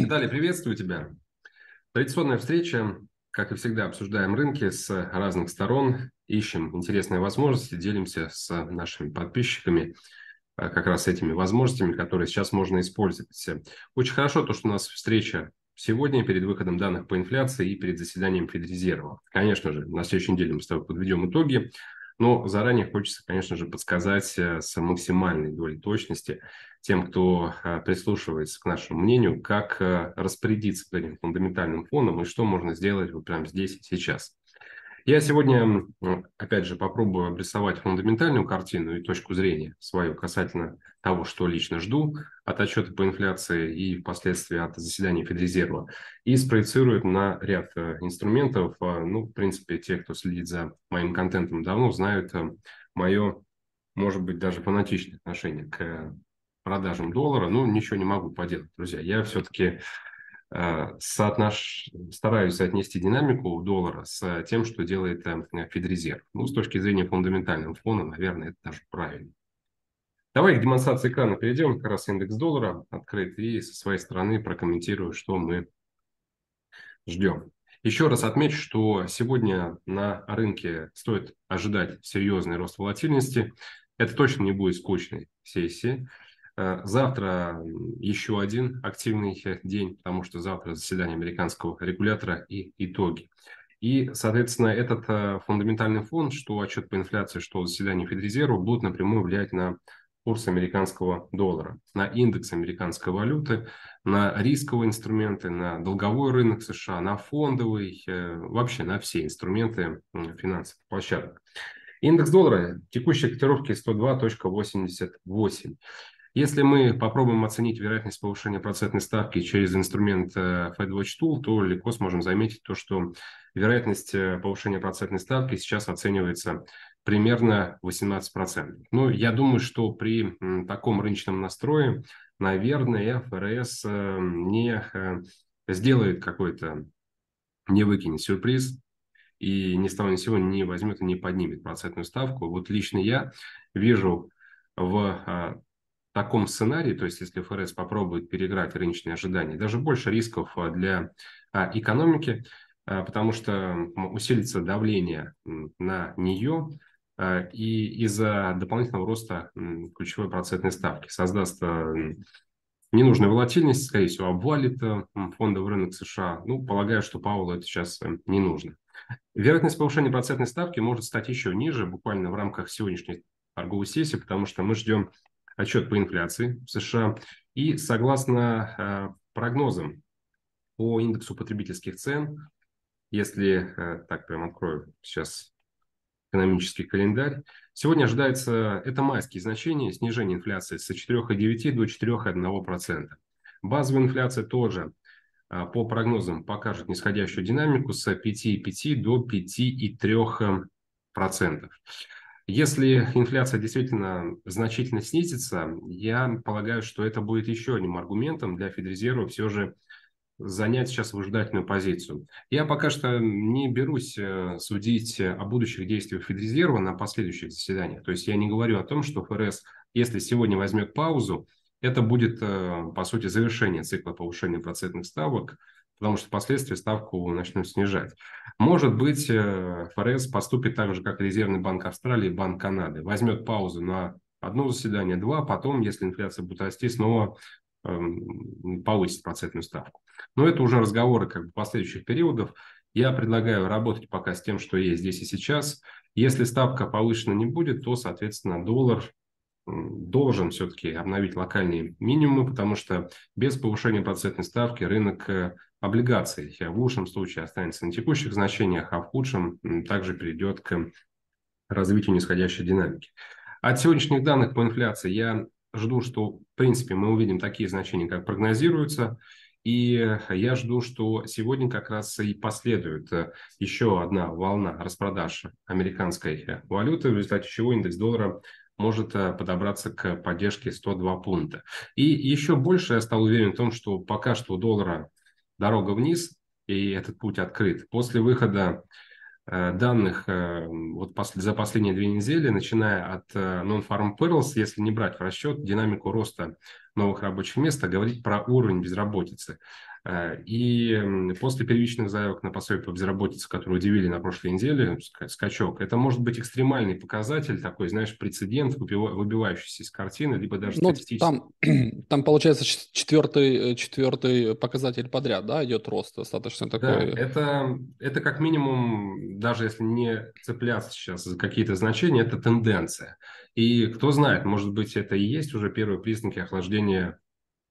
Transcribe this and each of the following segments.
Виталий, приветствую тебя. Традиционная встреча, как и всегда, обсуждаем рынки с разных сторон, ищем интересные возможности, делимся с нашими подписчиками а, как раз этими возможностями, которые сейчас можно использовать. Очень хорошо то, что у нас встреча сегодня перед выходом данных по инфляции и перед заседанием Федрезерва. Конечно же, на следующей неделе мы с тобой подведем итоги но заранее хочется, конечно же, подсказать э, с максимальной долей точности тем, кто э, прислушивается к нашему мнению, как э, распорядиться этим фундаментальным фондом и что можно сделать вот прямо здесь и сейчас. Я сегодня, опять же, попробую обрисовать фундаментальную картину и точку зрения свою касательно того, что лично жду от отчета по инфляции и впоследствии от заседания Федрезерва, и спроецирую на ряд э, инструментов. А, ну, в принципе, те, кто следит за моим контентом давно, знают э, мое, может быть, даже фанатичное отношение к э, продажам доллара. Ну, ничего не могу поделать, друзья. Я все-таки Э, соотнош... стараюсь соотнести динамику доллара с тем, что делает э, Федрезерв. Ну, с точки зрения фундаментального фона, наверное, это даже правильно. Давай к демонстрации экрана перейдем. Как раз индекс доллара открыт. И со своей стороны прокомментирую, что мы ждем. Еще раз отмечу, что сегодня на рынке стоит ожидать серьезный рост волатильности. Это точно не будет скучной сессии. Э, завтра еще один активный э, день, потому что завтра заседание американского регулятора и итоги. И, соответственно, этот э, фундаментальный фон, что отчет по инфляции, что заседание Федрезерва, будут напрямую влиять на курс американского доллара, на индекс американской валюты, на рисковые инструменты, на долговой рынок США, на фондовый, вообще на все инструменты финансовых площадок. Индекс доллара текущей котировки 102.88. Если мы попробуем оценить вероятность повышения процентной ставки через инструмент э, FedWatch Tool, то легко сможем заметить то, что вероятность э, повышения процентной ставки сейчас оценивается примерно 18%. Ну, я думаю, что при таком рыночном настрое, наверное, ФРС э, не сделает какой-то, не выкинет сюрприз, и ни с того ни сего не возьмет и не поднимет процентную ставку. Вот лично я вижу в а, таком сценарии, то есть если ФРС попробует переиграть рыночные ожидания, даже больше рисков а, для а, экономики, а, потому что усилится давление на нее, и из-за дополнительного роста ключевой процентной ставки создаст ненужная волатильность, скорее всего, обвалит фондовый рынок США. Ну, полагаю, что Паулу это сейчас э, не нужно. Вероятность повышения процентной ставки может стать еще ниже, буквально в рамках сегодняшней торговой сессии, потому что мы ждем отчет по инфляции в США. И согласно э, прогнозам по индексу потребительских цен, если э, так прям открою сейчас экономический календарь, сегодня ожидается, это майские значения, снижение инфляции с 4,9 до 4,1%. Базовая инфляция тоже э, по прогнозам покажет нисходящую динамику с 5,5 до 5,3%. Если инфляция действительно значительно снизится, я полагаю, что это будет еще одним аргументом для Федрезерва все же занять сейчас выжидательную позицию. Я пока что не берусь э, судить о будущих действиях Федрезерва на последующих заседаниях. То есть я не говорю о том, что ФРС, если сегодня возьмет паузу, это будет, э, по сути, завершение цикла повышения процентных ставок – потому что впоследствии ставку начнут снижать. Может быть, э, ФРС поступит так же, как Резервный банк Австралии и Банк Канады. Возьмет паузу на одно заседание, два, потом, если инфляция будет расти, снова эм, повысит процентную ставку. Но это уже разговоры как бы последующих периодов. Я предлагаю работать пока с тем, что есть здесь и сейчас. Если ставка повышена не будет, то, соответственно, доллар должен все-таки обновить локальные минимумы, потому что без повышения процентной ставки рынок э, облигаций в лучшем случае останется на текущих значениях, а в худшем также перейдет к развитию нисходящей динамики. От сегодняшних данных по инфляции я жду, что, в принципе, мы увидим такие значения, как прогнозируются, и я жду, что сегодня как раз и последует э, еще одна волна распродаж американской валюты, в результате чего индекс доллара может э, подобраться к поддержке 102 пункта. И еще больше я стал уверен в том, что пока что у доллара дорога вниз, и этот путь открыт. После выхода э, данных э, вот за последние две недели, начиная от э, Non-Farm Perils, если не брать в расчет динамику роста новых рабочих мест, а говорить про уровень безработицы. Э, и после первичных заявок на пособие по безработице, которые удивили на прошлой неделе, ну, скачок, это может быть экстремальный показатель такой, знаешь, прецедент, выбивающийся из картины, либо даже ну, статистический. Там, там, получается, четвертый, э, четвертый показатель подряд, да, идет рост достаточно такой. Да, это, это как минимум, даже если не цепляться сейчас за какие-то значения, это тенденция. И кто знает, может быть, это и есть уже первые признаки охлаждения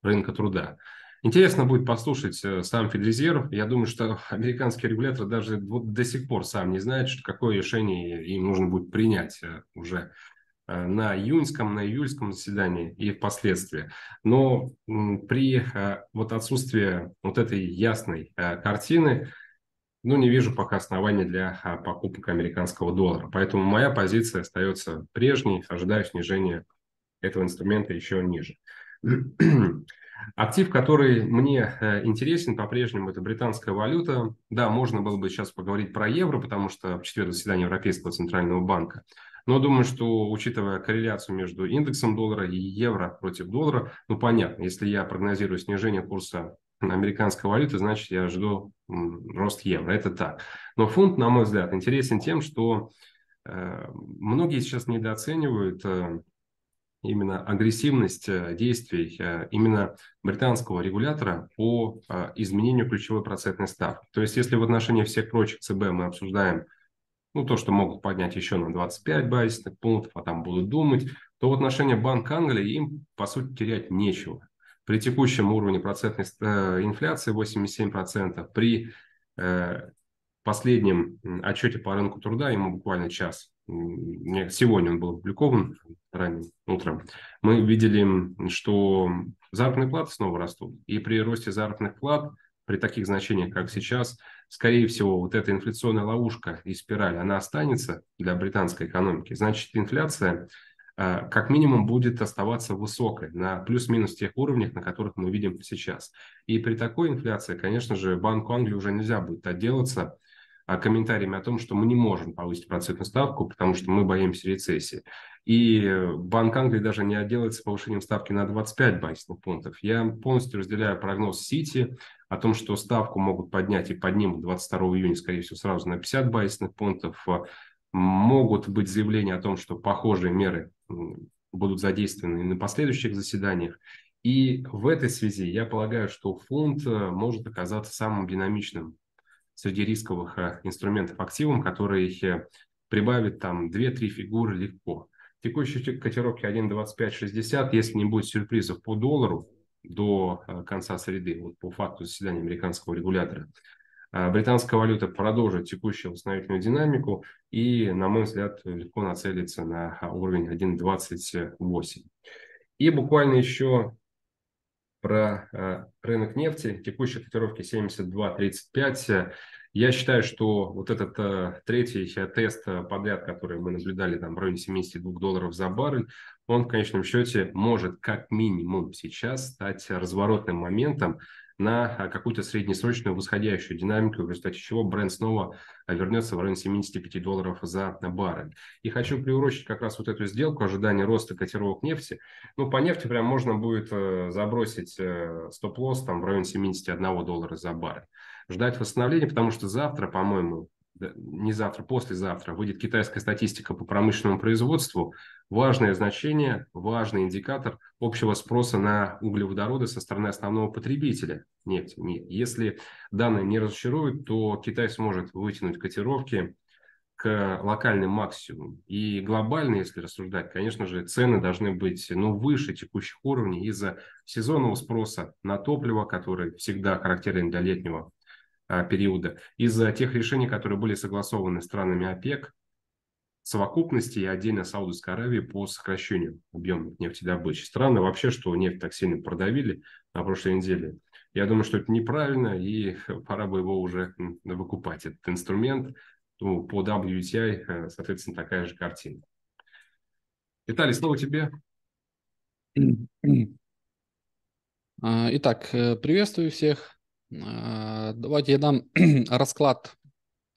рынка труда. Интересно будет послушать э, сам Федрезерв. Я думаю, что американские регуляторы даже до сих пор сам не знает, что какое решение им нужно будет принять э, уже э, на июньском, на июльском заседании и впоследствии. Но при вот отсутствии вот этой ясной картины, ну, не вижу пока оснований для покупок американского доллара. Поэтому моя позиция остается прежней, ожидаю снижения этого инструмента еще ниже. Актив, который мне э, интересен по-прежнему, это британская валюта. Да, можно было бы сейчас поговорить про евро, потому что в четверг заседание Европейского центрального банка. Но думаю, что учитывая корреляцию между индексом доллара и евро против доллара, ну понятно, если я прогнозирую снижение курса американской валюты, значит я жду рост евро. Это так. Но фунт, на мой взгляд, интересен тем, что э, многие сейчас недооценивают э, именно агрессивность э, действий э, именно британского регулятора по э, изменению ключевой процентной ставки. То есть если в отношении всех прочих ЦБ мы обсуждаем ну, то, что могут поднять еще на 25 базисных пунктов, а там будут думать, то в отношении Банка Англии им, по сути, терять нечего. При текущем уровне процентной инфляции 87%, при последнем отчете по рынку труда ему буквально час сегодня он был опубликован ранним утром, мы видели, что заработные платы снова растут. И при росте заработных плат, при таких значениях, как сейчас, скорее всего, вот эта инфляционная ловушка и спираль, она останется для британской экономики. Значит, инфляция а, как минимум будет оставаться высокой на плюс-минус тех уровнях, на которых мы видим сейчас. И при такой инфляции, конечно же, Банку Англии уже нельзя будет отделаться – а комментариями о том, что мы не можем повысить процентную ставку, потому что мы боимся рецессии. И Банк Англии даже не отделается повышением ставки на 25 базисных пунктов. Я полностью разделяю прогноз Сити о том, что ставку могут поднять и поднимут 22 июня, скорее всего, сразу на 50 базисных пунктов. Могут быть заявления о том, что похожие меры будут задействованы и на последующих заседаниях. И в этой связи я полагаю, что фунт э, может оказаться самым динамичным среди рисковых э, инструментов активом, который э, прибавит там 2-3 фигуры легко. Текущие котировки 1.2560, если не будет сюрпризов по доллару до э, конца среды, вот по факту заседания американского регулятора, британская валюта продолжит текущую восстановительную динамику и, на мой взгляд, легко нацелится на уровень 1.28. И буквально еще про э, рынок нефти, текущие котировки 72.35. Я считаю, что вот этот э, третий тест э, подряд, который мы наблюдали там в районе 72 долларов за баррель, он в конечном счете может как минимум сейчас стать разворотным моментом на а, какую-то среднесрочную восходящую динамику, в результате чего бренд снова а, вернется в районе 75 долларов за баррель. И хочу приурочить как раз вот эту сделку, ожидание роста котировок нефти. Ну, по нефти прям можно будет э, забросить э, стоп-лосс там в районе 71 доллара за баррель. Ждать восстановления, потому что завтра, по-моему, не завтра, послезавтра выйдет китайская статистика по промышленному производству, важное значение, важный индикатор общего спроса на углеводороды со стороны основного потребителя нефти. Если данные не разочаруют, то Китай сможет вытянуть котировки к локальным максимумам. И глобально, если рассуждать, конечно же, цены должны быть ну, выше текущих уровней из-за сезонного спроса на топливо, который всегда характерен для летнего а, периода, из за тех решений, которые были согласованы странами ОПЕК, совокупности и отдельно Саудовской Аравии по сокращению объема нефтедобычи. Странно вообще, что нефть так сильно продавили на прошлой неделе. Я думаю, что это неправильно, и пора бы его уже выкупать, этот инструмент. Ну, по WTI, э, соответственно, такая же картина. Виталий, слово тебе. Итак, э, приветствую всех. Э, давайте я дам расклад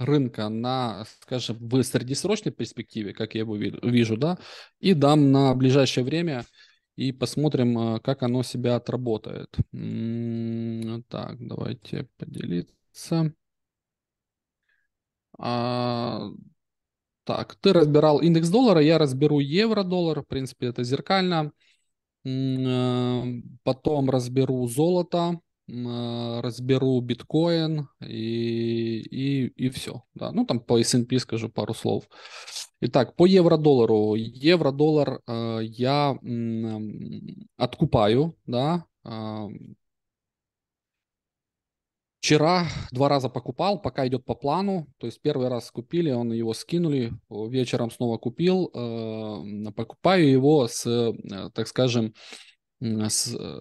рынка на, скажем, в среднесрочной перспективе, как я его вижу, да, и дам на ближайшее время и посмотрим, э, как оно себя отработает. Так, давайте поделиться. А, так, ты разбирал индекс доллара, я разберу евро-доллар, в принципе, это зеркально. Э, потом разберу золото, а, разберу биткоин и, и, и все. Да. Ну, там по S&P скажу пару слов. Итак, по евро-доллару. Евро-доллар э, я э, откупаю, да. Э, вчера два раза покупал, пока идет по плану. То есть первый раз купили, он его скинули, вечером снова купил. Э, покупаю его с, э, так скажем, э, Э,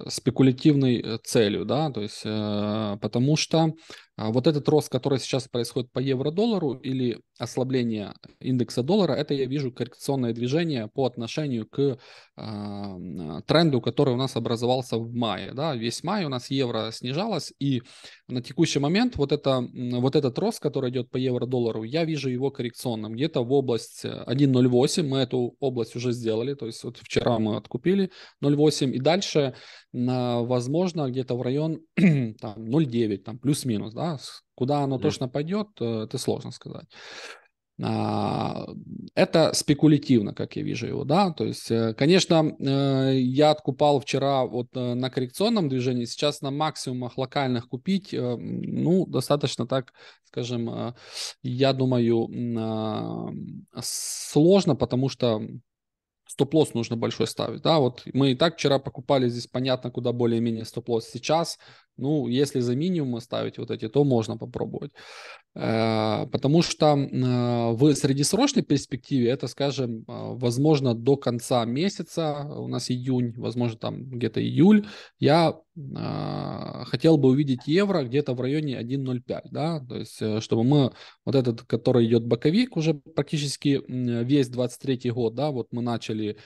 спекулятивной э, целью, да, то есть э, потому что а вот этот рост, который сейчас происходит по евро-доллару или ослабление индекса доллара, это я вижу коррекционное движение по отношению к э, тренду, который у нас образовался в мае. Да? Весь май у нас евро снижалось, и на текущий момент вот, это, вот этот рост, который идет по евро-доллару, я вижу его коррекционным. Где-то в область 1.08 э, мы эту область уже сделали, то есть вот вчера мы откупили 0.8, и дальше на, возможно, где-то в район там, 0,9, там, плюс-минус, да, куда оно да. точно пойдет, э, это сложно сказать. А, это спекулятивно, как я вижу его, да, то есть, э, конечно, э, я откупал вчера вот на коррекционном движении, сейчас на максимумах локальных купить, ну, достаточно так, скажем, я думаю, а, сложно, потому что стоп-лосс нужно большой ставить, да, вот мы и так вчера покупали здесь, понятно, куда более-менее стоп-лосс сейчас, ну, если за минимум ставить вот эти, то можно попробовать. Э, потому что э, в среднесрочной перспективе это, скажем, э, возможно, до конца месяца, у нас июнь, возможно, там где-то июль, я хотел бы увидеть евро где-то в районе 1.05, да, то есть чтобы мы, вот этот, который идет боковик, уже практически весь 23 год, да, вот мы начали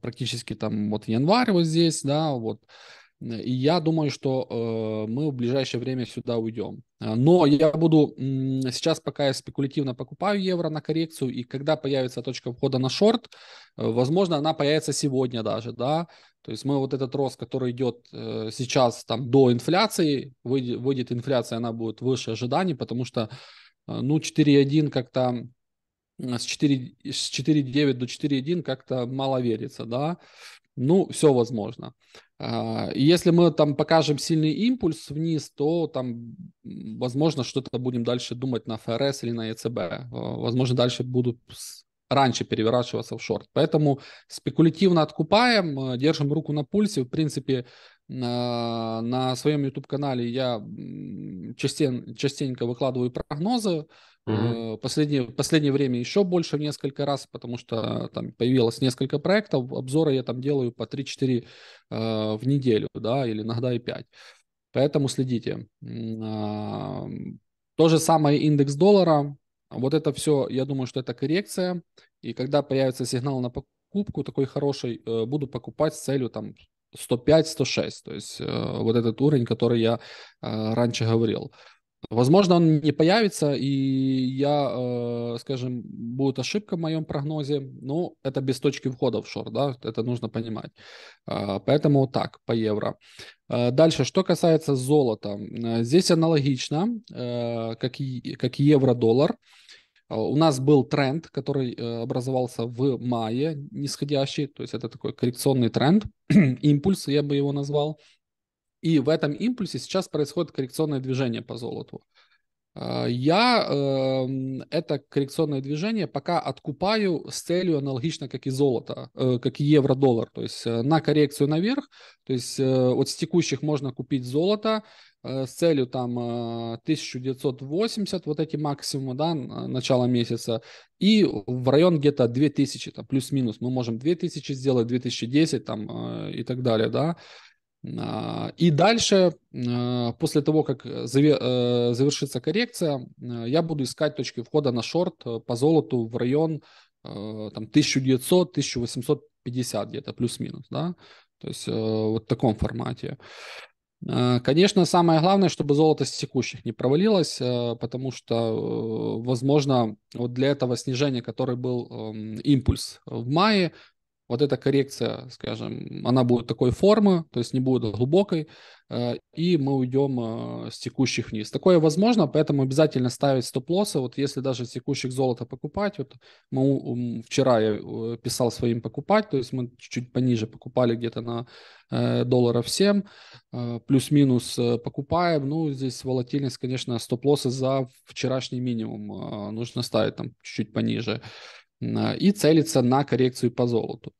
практически там вот январь вот здесь, да, вот Э, и я думаю, что э, мы в ближайшее время сюда уйдем. Э, но я буду сейчас пока я спекулятивно покупаю евро на коррекцию, и когда появится точка входа на шорт, э, возможно, она появится сегодня даже, да. То есть мы вот этот рост, который идет сейчас там до инфляции, выйдет, выйдет инфляция, она будет выше ожиданий, потому что ну 4.1 как-то с 4.9 до 4.1 как-то мало верится, да ну, все возможно. А, если мы там покажем сильный импульс вниз, то там, возможно, что-то будем дальше думать на ФРС или на ЕЦБ. Возможно, дальше будут раньше переворачиваться в шорт. Поэтому спекулятивно откупаем, э, держим руку на пульсе. В принципе, на своем YouTube-канале я частен, частенько выкладываю прогнозы. Угу. Последнее, последнее время еще больше несколько раз, потому что там появилось несколько проектов. Обзоры я там делаю по 3-4 э, в неделю, да, или иногда и 5. Поэтому следите. А, то же самое индекс доллара. Вот это все, я думаю, что это коррекция. И когда появится сигнал на покупку такой хороший, э, буду покупать с целью там 105-106, то есть э, вот этот уровень, который я э, раньше говорил. Возможно, он не появится, и я, э, скажем, будет ошибка в моем прогнозе, но ну, это без точки входа в шорт, да, это нужно понимать. Э, поэтому так, по евро. Э, дальше, что касается золота. Э, здесь аналогично, э, как, и, как евро-доллар. Э, а, у нас был тренд, который э, образовался в мае, нисходящий, то есть это такой коррекционный тренд, импульс, я бы его назвал. И в этом импульсе сейчас происходит коррекционное движение по золоту. А, я эм, это коррекционное движение пока откупаю с целью аналогично, как и золото, э, как и евро-доллар, то есть э, на коррекцию наверх, то есть э, вот с текущих можно купить золото с целью там 1980, вот эти максимумы, да, начало месяца, и в район где-то 2000, там плюс-минус, мы можем 2000 сделать, 2010 там и так далее, да, а, и дальше, а, после того, как э, завершится коррекция, э, я буду искать точки входа на шорт э, по золоту в район там 1900-1850 где-то плюс-минус, да, то есть вот в таком формате. Конечно, самое главное, чтобы золото с текущих не провалилось, потому что, возможно, вот для этого снижения, который был эм, импульс в мае, вот эта коррекция, скажем, она будет такой формы, то есть не будет глубокой, э, и мы уйдем э, с текущих вниз. Такое возможно, поэтому обязательно ставить стоп-лоссы. Вот если даже с текущих золота покупать, вот мы вчера я э, писал своим покупать, то есть мы чуть-чуть пониже покупали где-то на долларов 7, плюс-минус покупаем. Ну, здесь волатильность, конечно, стоп-лоссы за вчерашний минимум нужно ставить там чуть-чуть пониже. Э, и целится на коррекцию по золоту.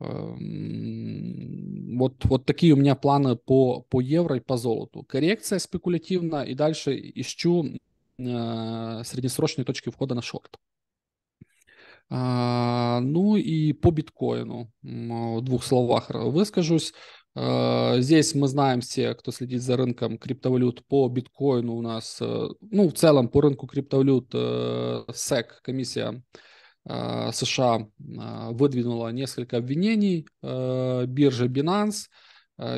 Эм, вот, вот такие у меня планы по, по евро и по золоту. Коррекция спекулятивна, и дальше ищу э, среднесрочные точки входа на шорт. Э, ну и по биткоину в двух словах выскажусь. Здесь мы знаем все, кто следит за рынком криптовалют, по биткоину у нас, ну в целом по рынку криптовалют SEC комиссия Э, США э, выдвинула несколько обвинений. Э, биржа Binance,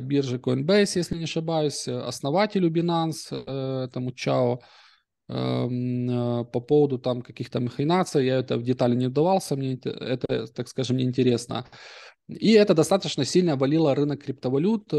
биржа Coinbase, если не ошибаюсь, основателю Binance, этому Чао, эм, по поводу там каких-то махинаций, я это в детали не вдавался, мне это, так скажем, не интересно. И это достаточно сильно валило рынок криптовалют, там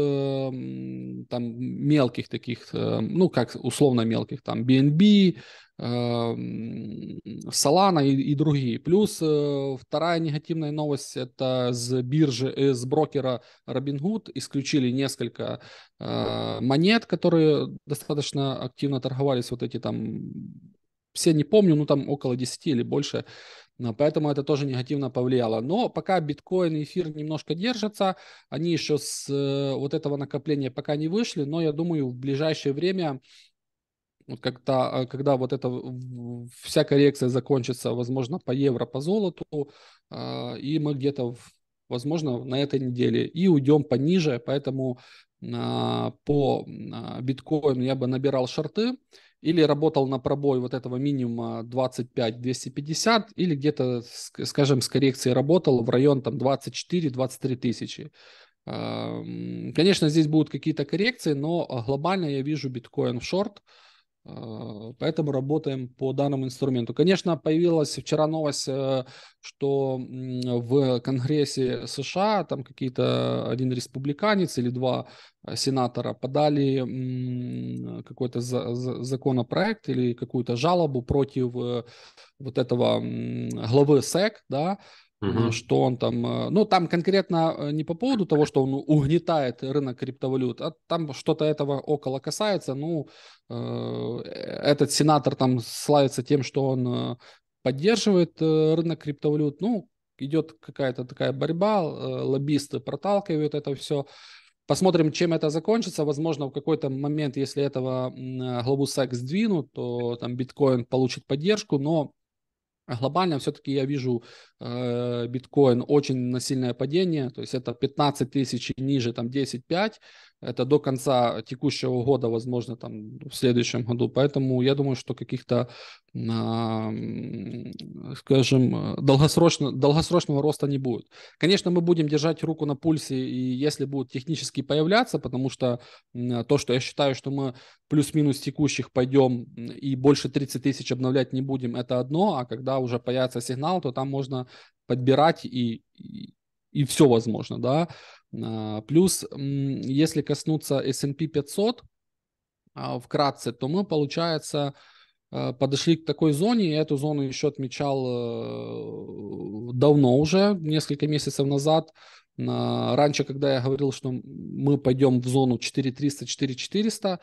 мелких таких, ну как условно мелких, там BNB, Салана и, и другие. Плюс вторая негативная новость – это с биржи, с брокера Robinhood исключили несколько монет, которые достаточно активно торговались, вот эти там, все не помню, ну там около 10 или больше, э, Поэтому это тоже негативно повлияло. Но пока биткоин и эфир немножко держатся, они еще с э, вот этого накопления пока не вышли, но я думаю, в ближайшее время вот когда, э, когда вот эта вся коррекция закончится, возможно, по евро, по золоту, а, и мы где-то, возможно, на этой неделе и уйдем пониже, поэтому а, по а, биткоину я бы набирал шорты или работал на пробой вот этого минимума 25-250, или где-то, скажем, с коррекцией работал в район там 24-23 тысячи. Конечно, здесь будут какие-то коррекции, но глобально я вижу биткоин в шорт – Э, поэтому работаем по данному инструменту. Конечно, появилась вчера новость, э, что в Конгрессе США там какие-то один республиканец или два э, сенатора подали какой-то законопроект или какую-то жалобу против вот этого главы СЭК, да, Угу. Что он там... Э, ну, там конкретно э, не по поводу того, что он угнетает рынок криптовалют, а там что-то этого около касается. Ну, э, этот сенатор там славится тем, что он поддерживает рынок криптовалют. Ну, идет какая-то такая борьба, лоббисты проталкивают это все. Посмотрим, чем это закончится. Возможно, в какой-то момент, если этого главу САК сдвинут, то там биткоин получит поддержку, но Глобально все-таки я вижу э, биткоин очень на сильное падение, то есть это 15 тысяч ниже, там 10-5, это до конца текущего года, возможно, там в следующем году. Поэтому я думаю, что каких-то, а, скажем, долгосрочно, долгосрочного роста не будет. Конечно, мы будем держать руку на пульсе, и если будут технически появляться, потому что то, что я считаю, что мы плюс-минус текущих пойдем и больше 30 тысяч обновлять не будем, это одно, а когда уже появится сигнал, то там можно подбирать и, и, и все возможно, да. А, плюс, если коснуться S&P 500 а, вкратце, то мы, получается, а, подошли к такой зоне, и эту зону еще отмечал э, давно уже, несколько месяцев назад. Раньше, когда я говорил, что мы пойдем в зону 4300-4400,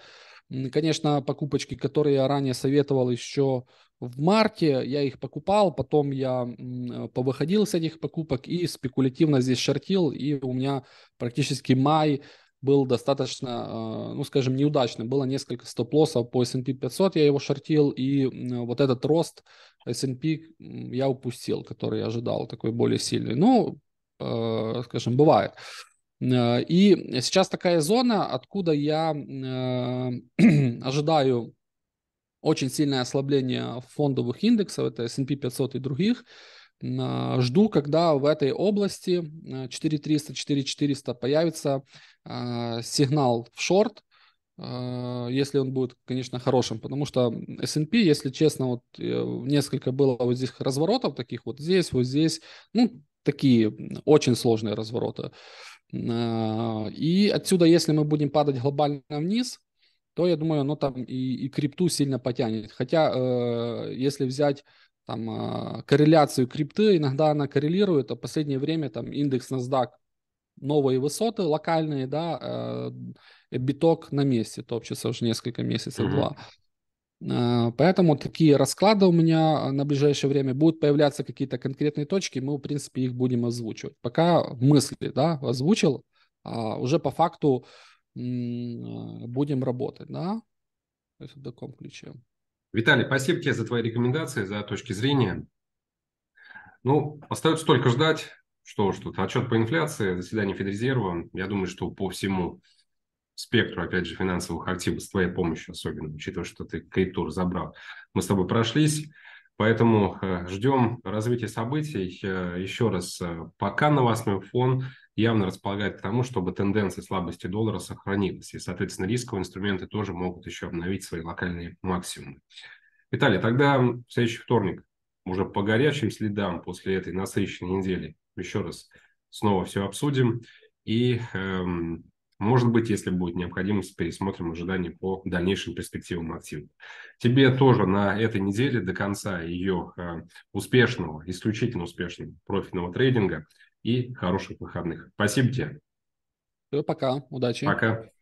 конечно, покупочки, которые я ранее советовал еще в марте я их покупал, потом я э, повыходил с этих покупок и спекулятивно здесь шортил, и у меня практически май был достаточно, э, ну скажем, неудачным. Было несколько стоп-лоссов по S&P 500, я его шортил, и э, вот этот рост S&P я упустил, который я ожидал, такой более сильный. Ну, скажем, бывает. И сейчас такая зона, откуда я ожидаю очень сильное ослабление фондовых индексов, это S&P 500 и других. А, жду, когда в этой области 4300-4400 э, появится э, сигнал в шорт, э, если он будет, конечно, хорошим, потому что S&P, если честно, вот несколько было вот здесь разворотов таких вот здесь, вот здесь, ну, такие очень сложные развороты. А, и отсюда, если мы будем падать глобально вниз, то я думаю, оно там и, и крипту сильно потянет. Хотя, э, если взять там э, корреляцию крипты, иногда она коррелирует, а в последнее время там индекс NASDAQ новые высоты локальные, да, э, биток на месте то общество уже несколько месяцев, mm-hmm. Поэтому такие расклады у меня на ближайшее время будут появляться какие-то конкретные точки, мы, в принципе, их будем озвучивать. Пока мысли, да, озвучил, а уже по факту а, будем работать, да? То есть в таком ключе. Виталий, спасибо тебе за твои рекомендации, за точки зрения. Ну, остается только ждать, что уж тут. Отчет по инфляции, заседание Федрезерва. Я думаю, что по всему спектру, опять же, финансовых активов с твоей помощью, особенно, учитывая, что ты крипту разобрал. Мы с тобой прошлись. Поэтому э, ждем развития событий. Э, еще раз, э, пока новостной фон явно располагает к тому, чтобы тенденция слабости доллара сохранилась. И, соответственно, рисковые инструменты тоже могут еще обновить свои локальные максимумы. Виталий, тогда в следующий вторник уже по горячим следам после этой насыщенной недели еще раз снова все обсудим. И эм, может быть, если будет необходимость, пересмотрим ожидания по дальнейшим перспективам актива. Тебе тоже на этой неделе до конца ее э, успешного, исключительно успешного профильного трейдинга и хороших выходных. Спасибо тебе. Все, пока. Удачи. Пока.